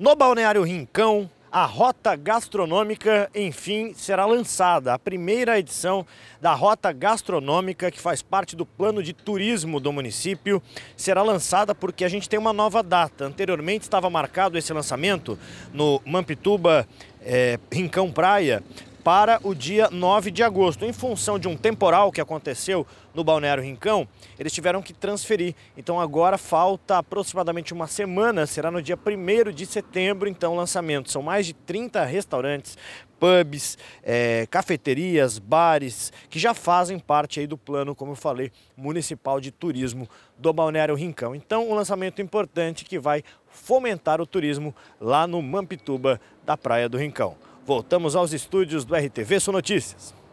No Balneário Rincão, a Rota Gastronômica, enfim, será lançada. A primeira edição da Rota Gastronômica, que faz parte do plano de turismo do município, será lançada porque a gente tem uma nova data. Anteriormente estava marcado esse lançamento no Mampituba é, Rincão Praia, para o dia 9 de agosto. Em função de um temporal que aconteceu no Balneário Rincão, eles tiveram que transferir. Então agora falta aproximadamente uma semana, será no dia 1 de setembro, então, o lançamento. São mais de 30 restaurantes, pubs, é, cafeterias, bares, que já fazem parte aí do plano, como eu falei, municipal de turismo do Balneário Rincão. Então, um lançamento importante que vai fomentar o turismo lá no Mampituba da Praia do Rincão. Voltamos aos estúdios do RTV São Notícias.